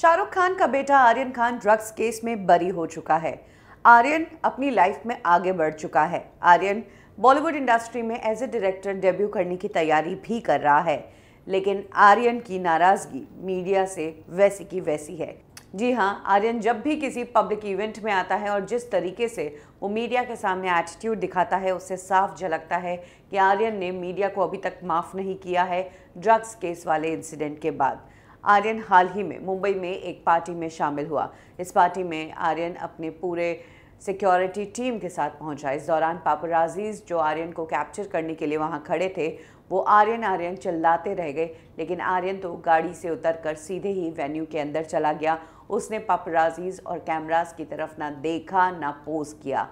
शाहरुख खान का बेटा Aryan Khan drugs case में बरी हो चुका है आर्यन अपनी लाइफ में आगे बढ़ चुका है आर्यन बॉलीवुड इंडस्ट्री में एज ए डायरेक्टर डेब्यू करने की तैयारी भी कर रहा है लेकिन आर्यन की नाराज़गी मीडिया से वैसी की वैसी है जी हाँ आर्यन जब भी किसी पब्लिक इवेंट में आता है और जिस तरीके से वो मीडिया के सामने एटीट्यूड दिखाता है उससे साफ झलकता है कि आर्यन ने मीडिया को अभी तक माफ़ नहीं किया है ड्रग्स केस वाले इंसिडेंट के बाद आर्यन हाल ही में मुंबई में एक पार्टी में शामिल हुआ इस पार्टी में आर्यन अपने पूरे सिक्योरिटी टीम के साथ पहुंचा इस दौरान पापराजीज जो आर्यन को कैप्चर करने के लिए वहां खड़े थे वो आर्यन आर्यन चिल्लाते रह गए लेकिन आर्यन तो गाड़ी से उतरकर सीधे ही वेन्यू के अंदर चला गया उसने पापराजीज और कैमराज़ की तरफ ना देखा ना पोज किया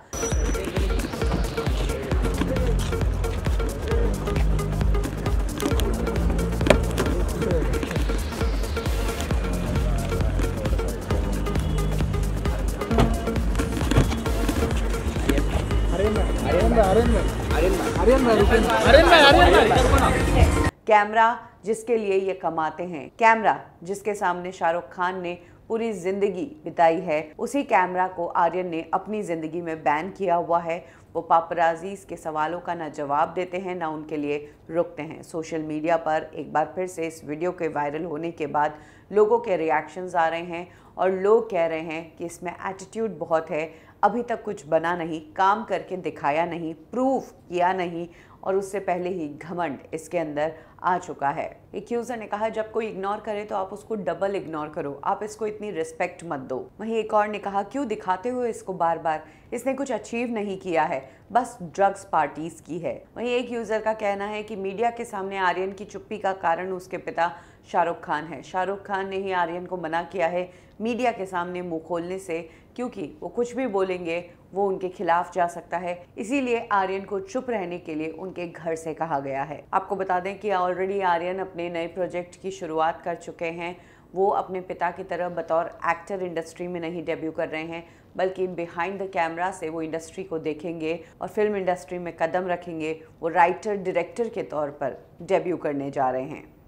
कैमरा जिसके लिए ये कमाते हैं कैमरा जिसके सामने शाहरुख खान ने पूरी जिंदगी बिताई है उसी कैमरा को आर्यन ने अपनी जिंदगी में बैन किया हुआ है वो पापराजीज के सवालों का ना जवाब देते हैं ना उनके लिए रुकते हैं सोशल मीडिया पर एक बार फिर से इस वीडियो के वायरल होने के बाद लोगों के रिएक्शंस आ रहे हैं और लोग कह रहे हैं कि इसमें एटीट्यूड बहुत है अभी तक कुछ बना नहीं काम करके दिखाया नहीं प्रूफ किया नहीं और उससे पहले ही घमंड इसके अंदर आ चुका है एक यूजर ने कहा जब कोई इग्नोर करे तो आप उसको डबल इग्नोर करो आप इसको इतनी रिस्पेक्ट मत दो वहीं एक और ने कहा क्यों दिखाते हो इसको बार बार इसने कुछ अचीव नहीं किया है बस ड्रग्स पार्टीज की है वहीं एक यूज़र का कहना है कि मीडिया के सामने आर्यन की चुप्पी का कारण उसके पिता शाहरुख खान है शाहरुख खान ने ही आर्यन को मना किया है मीडिया के सामने मुंह खोलने से क्योंकि वो कुछ भी बोलेंगे वो उनके खिलाफ जा सकता है इसीलिए आर्यन को चुप रहने के लिए उनके घर से कहा गया है आपको बता दें कि ऑलरेडी आर्यन अपने नए प्रोजेक्ट की शुरुआत कर चुके हैं वो अपने पिता की तरह बतौर एक्टर इंडस्ट्री में नहीं डेब्यू कर रहे हैं बल्कि बिहाइंड द कैमरा से वो इंडस्ट्री को देखेंगे और फिल्म इंडस्ट्री में कदम रखेंगे वो राइटर डायरेक्टर के तौर पर डेब्यू करने जा रहे हैं